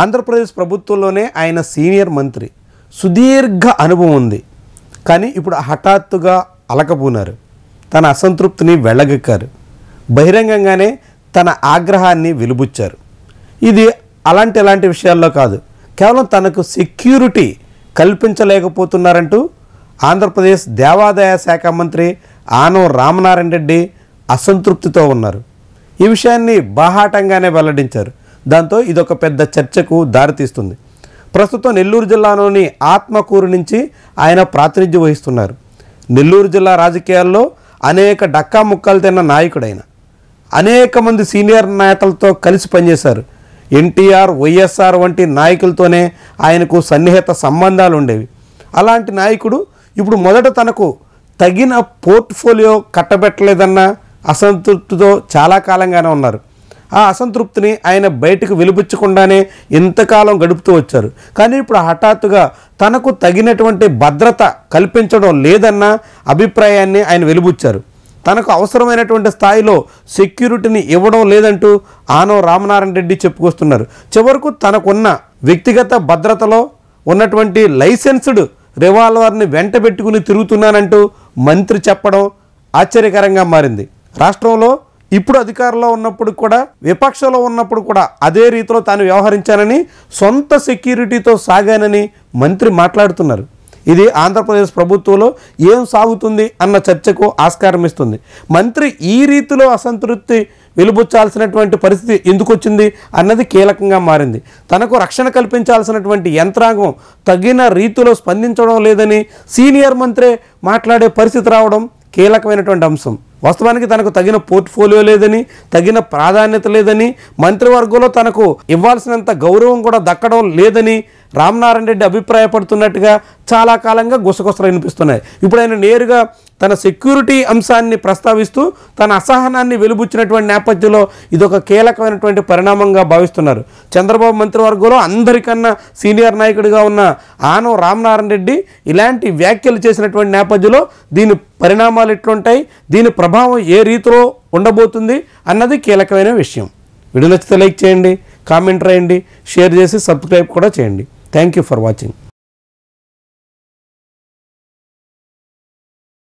ఆంధ్రప్రదేశ్ ప్రభుత్వంలోనే ఆయన సీనియర్ మంత్రి సుదీర్ఘ అనుభవం ఉంది కానీ ఇప్పుడు హఠాత్తుగా అలకపోనారు తన అసంతృప్తిని వెళ్ళగక్కారు బహిరంగంగానే తన ఆగ్రహాన్ని వెలుబుచ్చారు ఇది అలాంటి ఎలాంటి విషయాల్లో కాదు కేవలం తనకు సెక్యూరిటీ కల్పించలేకపోతున్నారంటూ ఆంధ్రప్రదేశ్ దేవాదాయ శాఖ మంత్రి ఆనం రామనారాయణ రెడ్డి అసంతృప్తితో ఉన్నారు ఈ విషయాన్ని బాహాటంగానే వెల్లడించారు దాంతో ఇదొక పెద్ద చర్చకు దారితీస్తుంది ప్రస్తుతం నెల్లూరు జిల్లాలోని ఆత్మకూరు నుంచి ఆయన ప్రాతినిధ్యం వహిస్తున్నారు నెల్లూరు జిల్లా రాజకీయాల్లో అనేక డక్కా ముక్కలు తిన్న నాయకుడైన అనేక మంది సీనియర్ నేతలతో కలిసి పనిచేశారు ఎన్టీఆర్ వైఎస్ఆర్ వంటి నాయకులతోనే ఆయనకు సన్నిహిత సంబంధాలు ఉండేవి అలాంటి నాయకుడు ఇప్పుడు మొదట తనకు తగిన పోర్ట్ఫోలియో కట్టబెట్టలేదన్న అసంతృప్తితో చాలా కాలంగానే ఉన్నారు ఆ అసంతృప్తిని ఆయన బయటకు వెలుబుచ్చకుండానే ఇంతకాలం గడుపుతూ వచ్చారు కానీ ఇప్పుడు హఠాత్తుగా తనకు తగినటువంటి భద్రత కల్పించడం లేదన్న అభిప్రాయాన్ని ఆయన వెలుబుచ్చారు తనకు అవసరమైనటువంటి స్థాయిలో సెక్యూరిటీని ఇవ్వడం లేదంటూ ఆనో రామనారాయణ రెడ్డి చెప్పుకొస్తున్నారు చివరకు తనకున్న వ్యక్తిగత భద్రతలో ఉన్నటువంటి లైసెన్స్డ్ రివాల్వర్ని వెంట పెట్టుకుని తిరుగుతున్నానంటూ మంత్రి చెప్పడం ఆశ్చర్యకరంగా మారింది రాష్ట్రంలో ఇప్పుడు అధికారంలో ఉన్నప్పుడు కూడా విపక్షంలో ఉన్నప్పుడు కూడా అదే రీతిలో తాను వ్యవహరించానని సొంత సెక్యూరిటీతో సాగానని మంత్రి మాట్లాడుతున్నారు ఇది ఆంధ్రప్రదేశ్ ప్రభుత్వంలో ఏం సాగుతుంది అన్న చర్చకు ఆస్కారం ఇస్తుంది మంత్రి ఈ రీతిలో అసంతృప్తి వెలుబుచ్చాల్సినటువంటి పరిస్థితి ఎందుకు వచ్చింది అన్నది కీలకంగా మారింది తనకు రక్షణ కల్పించాల్సినటువంటి యంత్రాంగం తగిన రీతిలో స్పందించడం లేదని సీనియర్ మంత్రే మాట్లాడే పరిస్థితి రావడం కీలకమైనటువంటి అంశం వాస్తవానికి తనకు తగిన పోర్ట్ఫోలియో లేదని తగిన ప్రాధాన్యత లేదని మంత్రివర్గంలో తనకు ఇవ్వాల్సినంత గౌరవం కూడా దక్కడం లేదని రామ్ నారాయణ రెడ్డి అభిప్రాయపడుతున్నట్టుగా చాలా కాలంగా గుసగుసలు వినిపిస్తున్నాయి ఇప్పుడు ఆయన నేరుగా తన సెక్యూరిటీ అంశాన్ని ప్రస్తావిస్తూ తన అసహనాన్ని వెలుబుచ్చినటువంటి నేపథ్యంలో ఇదొక కీలకమైనటువంటి పరిణామంగా భావిస్తున్నారు చంద్రబాబు మంత్రివర్గంలో అందరికన్నా సీనియర్ నాయకుడిగా ఉన్న ఆను రామనారాయణ రెడ్డి ఇలాంటి వ్యాఖ్యలు చేసినటువంటి నేపథ్యంలో దీని పరిణామాలు ఎట్లుంటాయి దీని ప్రభావం ఏ రీతిలో ఉండబోతుంది అన్నది కీలకమైన విషయం వీడియో నచ్చితే లైక్ చేయండి కామెంట్ రాయండి షేర్ చేసి సబ్స్క్రైబ్ కూడా చేయండి థ్యాంక్ ఫర్ వాచింగ్